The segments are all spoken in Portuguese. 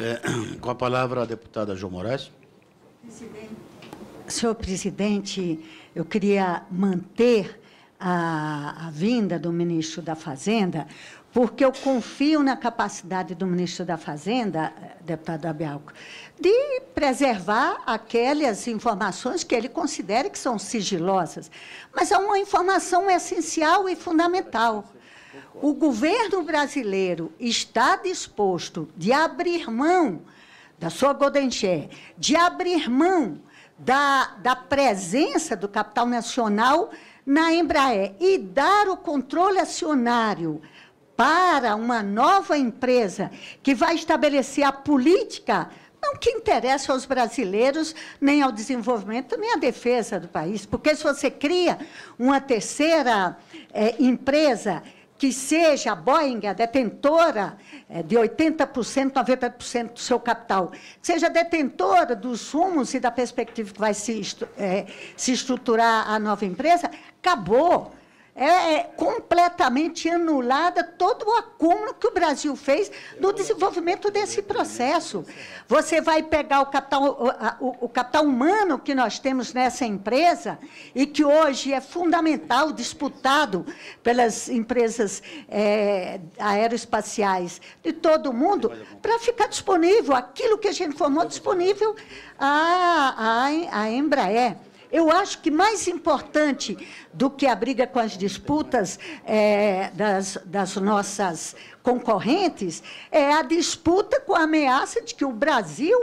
É, com a palavra a deputada João Moraes. Presidente. Senhor presidente, eu queria manter a, a vinda do ministro da Fazenda, porque eu confio na capacidade do ministro da Fazenda, deputado Abialco, de preservar aquelas informações que ele considera que são sigilosas. Mas é uma informação essencial e fundamental. O governo brasileiro está disposto de abrir mão da sua Golden Share, de abrir mão da, da presença do capital nacional na Embraer e dar o controle acionário para uma nova empresa que vai estabelecer a política não que interessa aos brasileiros, nem ao desenvolvimento, nem à defesa do país. Porque se você cria uma terceira é, empresa que seja a Boeing é a detentora é, de 80%, 90% do seu capital, seja detentora dos rumos e da perspectiva que vai se, é, se estruturar a nova empresa, acabou é, é completamente anulada todo o acúmulo que o Brasil fez no desenvolvimento desse processo. Você vai pegar o capital, o, o capital humano que nós temos nessa empresa e que hoje é fundamental, disputado pelas empresas é, aeroespaciais de todo o mundo, para ficar disponível aquilo que a gente formou disponível à, à, à Embraer. Eu acho que mais importante do que a briga com as disputas é, das, das nossas concorrentes é a disputa com a ameaça de que o Brasil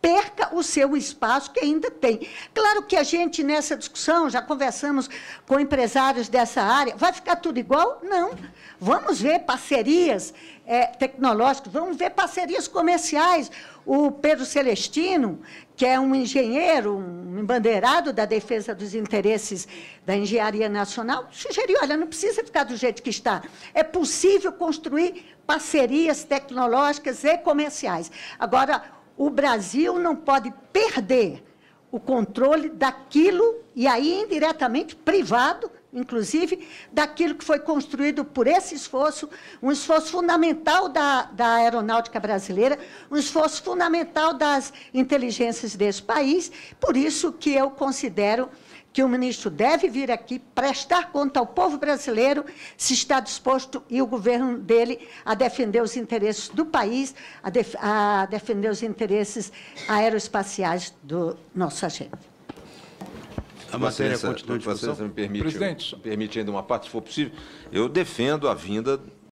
perca o seu espaço que ainda tem. Claro que a gente, nessa discussão, já conversamos com empresários dessa área, vai ficar tudo igual? Não. Vamos ver parcerias é, tecnológicas, vamos ver parcerias comerciais. O Pedro Celestino, que é um engenheiro, um embandeirado da defesa dos interesses da engenharia nacional, sugeriu, olha, não precisa ficar do jeito que está. É possível construir parcerias tecnológicas e comerciais. Agora, o Brasil não pode perder o controle daquilo, e aí indiretamente privado, inclusive, daquilo que foi construído por esse esforço, um esforço fundamental da, da aeronáutica brasileira, um esforço fundamental das inteligências desse país. Por isso que eu considero que o ministro deve vir aqui prestar conta ao povo brasileiro se está disposto e o governo dele a defender os interesses do país, a, def a defender os interesses aeroespaciais do nosso agente. A matéria continua de discussão. Me permite, Presidente. permitindo permite ainda uma parte, se for possível. Eu defendo a vinda